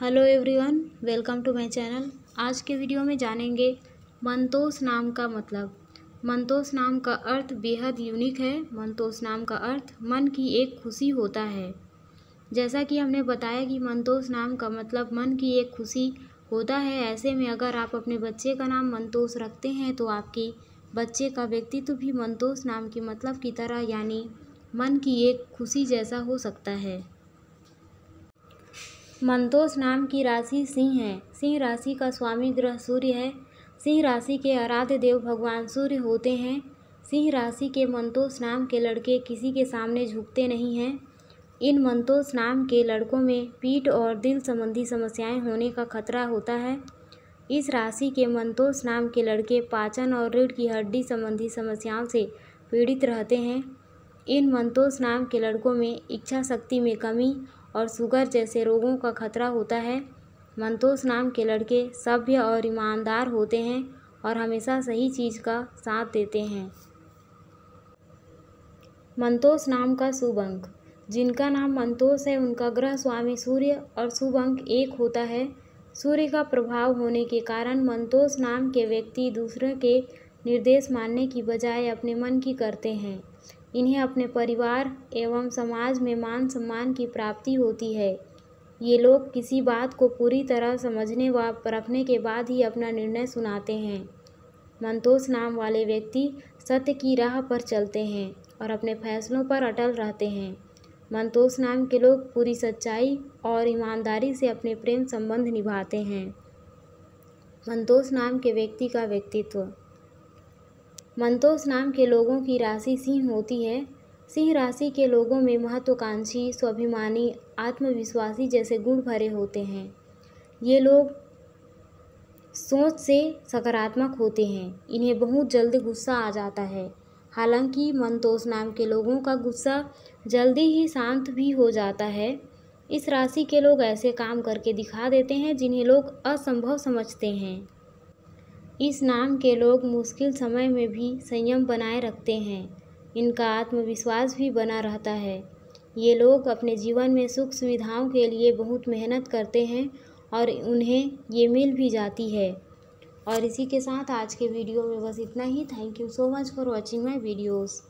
hello everyone welcome to my channel आज के video में जानेंगे मंतोष नाम का मतलब मंतोष नाम का अर्थ बेहद यूनिक है मंतोष नाम का अर्थ मन की एक खुशी होता है जैसा कि हमने बताया कि मंतोष नाम का मतलब मन की एक खुशी होता है ऐसे में अगर आप अपने बच्चे का नाम मंतोष रखते हैं तो आपके बच्चे का व्यक्तित्व भी मंतोष नाम के मतलब की तरह यानी मन की एक खुशी जैसा हो सकता है मंदोष नाम की राशि सिंह है सिंह राशि का स्वामी ग्रह सूर्य है सिंह राशि के आराध्य देव भगवान सूर्य होते हैं सिंह राशि के मंतोष नाम के लड़के किसी के सामने झुकते नहीं हैं इन मंतोष नाम के लड़कों में पीठ और दिल संबंधी समस्याएं होने का खतरा होता है इस राशि के मंतोष नाम के लड़के पाचन और रीढ़ की हड्डी संबंधी समस्याओं से पीड़ित रहते हैं इन मंतोष नाम के लड़कों में इच्छा शक्ति में कमी और शुगर जैसे रोगों का खतरा होता है मंतोष नाम के लड़के सभ्य और ईमानदार होते हैं और हमेशा सही चीज़ का साथ देते हैं मंतोष नाम का शुभ अंक जिनका नाम मंतोष है उनका ग्रह स्वामी सूर्य और शुभ अंक एक होता है सूर्य का प्रभाव होने के कारण मंतोष नाम के व्यक्ति दूसरे के निर्देश मानने की बजाय अपने मन की करते हैं इन्हें अपने परिवार एवं समाज में मान सम्मान की प्राप्ति होती है ये लोग किसी बात को पूरी तरह समझने व परखने के बाद ही अपना निर्णय सुनाते हैं मंतोष नाम वाले व्यक्ति सत्य की राह पर चलते हैं और अपने फैसलों पर अटल रहते हैं मंतोष नाम के लोग पूरी सच्चाई और ईमानदारी से अपने प्रेम संबंध निभाते हैं मंतोष नाम के व्यक्ति का व्यक्तित्व मंतोष नाम के लोगों की राशि सिंह होती है सिंह राशि के लोगों में महत्वाकांक्षी स्वाभिमानी आत्मविश्वासी जैसे गुण भरे होते हैं ये लोग सोच से सकारात्मक होते हैं इन्हें बहुत जल्दी गुस्सा आ जाता है हालांकि मंतोष नाम के लोगों का गुस्सा जल्दी ही शांत भी हो जाता है इस राशि के लोग ऐसे काम करके दिखा देते हैं जिन्हें लोग असंभव समझते हैं इस नाम के लोग मुश्किल समय में भी संयम बनाए रखते हैं इनका आत्मविश्वास भी बना रहता है ये लोग अपने जीवन में सुख सुविधाओं के लिए बहुत मेहनत करते हैं और उन्हें ये मिल भी जाती है और इसी के साथ आज के वीडियो में बस इतना ही thank you so much for watching my videos